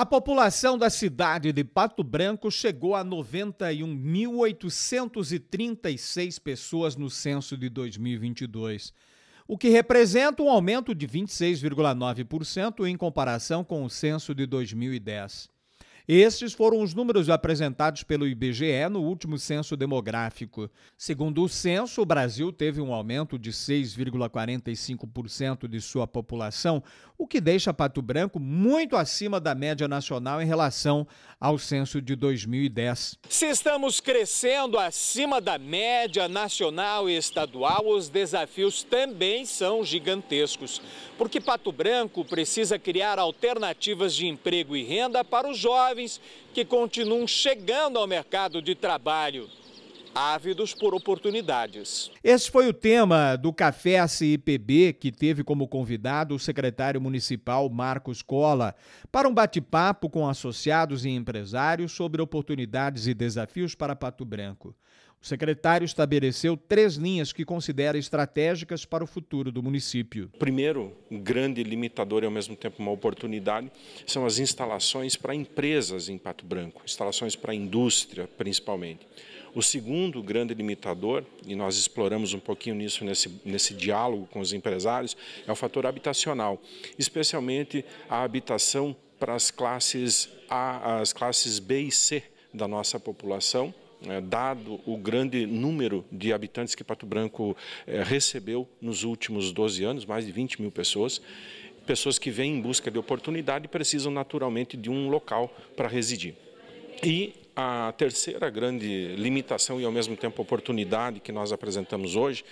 A população da cidade de Pato Branco chegou a 91.836 pessoas no censo de 2022, o que representa um aumento de 26,9% em comparação com o censo de 2010. Estes foram os números apresentados pelo IBGE no último censo demográfico. Segundo o censo, o Brasil teve um aumento de 6,45% de sua população, o que deixa Pato Branco muito acima da média nacional em relação ao censo de 2010. Se estamos crescendo acima da média nacional e estadual, os desafios também são gigantescos, porque Pato Branco precisa criar alternativas de emprego e renda para os jovens jovens que continuam chegando ao mercado de trabalho ávidos por oportunidades. Esse foi o tema do Café CIPB, que teve como convidado o secretário municipal Marcos Cola, para um bate-papo com associados e empresários sobre oportunidades e desafios para Pato Branco. O secretário estabeleceu três linhas que considera estratégicas para o futuro do município. Primeiro, um grande limitador e ao mesmo tempo uma oportunidade, são as instalações para empresas em Pato Branco, instalações para a indústria principalmente. O segundo grande limitador, e nós exploramos um pouquinho nisso nesse, nesse diálogo com os empresários, é o fator habitacional, especialmente a habitação para as classes A, as classes B e C da nossa população é, dado o grande número de habitantes que Pato Branco é, recebeu nos últimos 12 anos, mais de 20 mil pessoas, pessoas que vêm em busca de oportunidade e precisam naturalmente de um local para residir. E a terceira grande limitação e ao mesmo tempo oportunidade que nós apresentamos hoje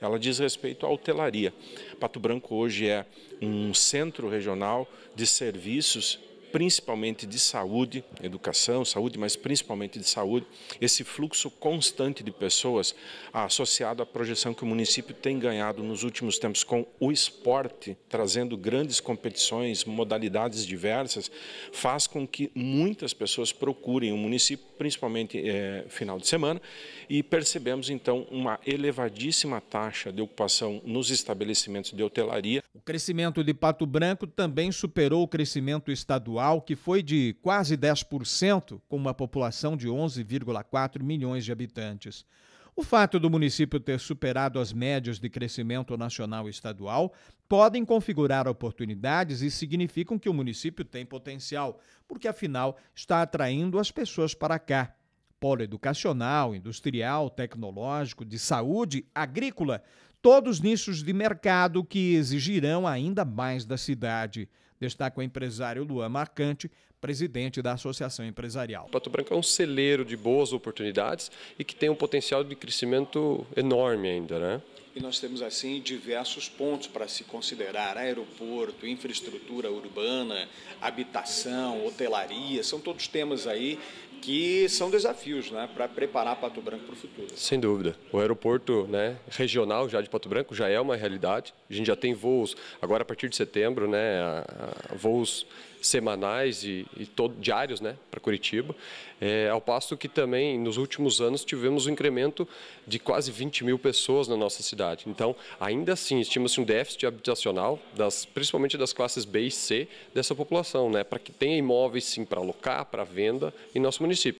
ela diz respeito à hotelaria. Pato Branco hoje é um centro regional de serviços principalmente de saúde, educação, saúde, mas principalmente de saúde, esse fluxo constante de pessoas associado à projeção que o município tem ganhado nos últimos tempos com o esporte, trazendo grandes competições, modalidades diversas, faz com que muitas pessoas procurem o município, principalmente é, final de semana, e percebemos então uma elevadíssima taxa de ocupação nos estabelecimentos de hotelaria. O crescimento de Pato Branco também superou o crescimento estadual atual, que foi de quase 10%, com uma população de 11,4 milhões de habitantes. O fato do município ter superado as médias de crescimento nacional e estadual podem configurar oportunidades e significam que o município tem potencial, porque afinal está atraindo as pessoas para cá. Polo educacional, industrial, tecnológico, de saúde, agrícola, todos nichos de mercado que exigirão ainda mais da cidade. Destaca o empresário Luan Marcante, presidente da Associação Empresarial. Pato Branco é um celeiro de boas oportunidades e que tem um potencial de crescimento enorme ainda, né? E nós temos, assim, diversos pontos para se considerar: aeroporto, infraestrutura urbana, habitação, hotelaria, são todos temas aí que são desafios né, para preparar Pato Branco para o futuro. Sem dúvida. O aeroporto né, regional já de Pato Branco já é uma realidade. A gente já tem voos, agora a partir de setembro, né, a, a, voos semanais e, e todo, diários né, para Curitiba, é, ao passo que também nos últimos anos tivemos um incremento de quase 20 mil pessoas na nossa cidade. Então, ainda assim, estima-se um déficit habitacional, das, principalmente das classes B e C dessa população, né, para que tenha imóveis sim para alocar, para venda em nosso município. ownership